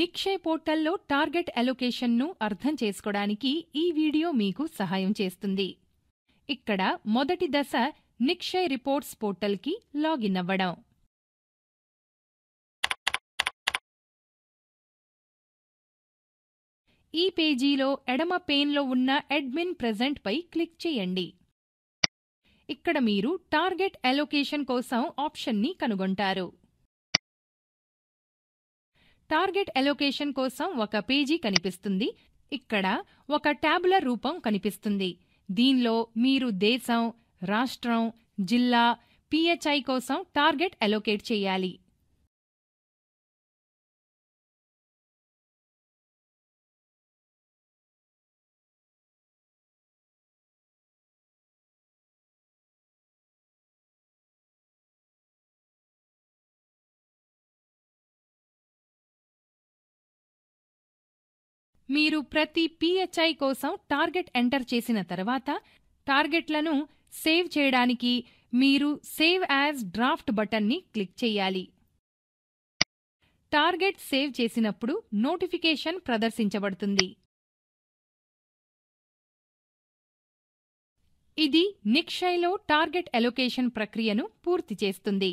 నిక్షయ్ పోర్టల్లో టార్గెట్ అలొకేషన్ను అర్థం చేసుకోవడానికి ఈ వీడియో మీకు సహాయం చేస్తుంది ఇక్కడ మొదటి దశ నిక్షయ్ రిపోర్ట్స్ పోర్టల్కి లాగిన్ అవ్వడం ఈ పేజీలో ఎడమ పేన్లో ఉన్న అడ్మిన్ ప్రెజెంట్పై క్లిక్ చేయండి ఇక్కడ మీరు టార్గెట్ అలొకేషన్ కోసం ఆప్షన్ని కనుగొంటారు టార్గెట్ ఎలోకేషన్ కోసం ఒక పేజీ కనిపిస్తుంది ఇక్కడ ఒక ట్యాబులర్ రూపం కనిపిస్తుంది దీనిలో మీరు దేశం రాష్ట్రం జిల్లా పిహెచ్ఐ కోసం టార్గెట్ ఎలోకేట్ చేయాలి మీరు ప్రతి పిహెచ్ఐ కోసం టార్గెట్ ఎంటర్ చేసిన తర్వాత టార్గెట్లను సేవ్ చేయడానికి మీరు సేవ్ యాజ్ డ్రాఫ్ట్ బటన్ని క్లిక్ చేయాలి టార్గెట్ సేవ్ చేసినప్పుడు నోటిఫికేషన్ ప్రదర్శించబడుతుంది ఇది నిక్షయ్లో టార్గెట్ ఎలొకేషన్ ప్రక్రియను పూర్తి చేస్తుంది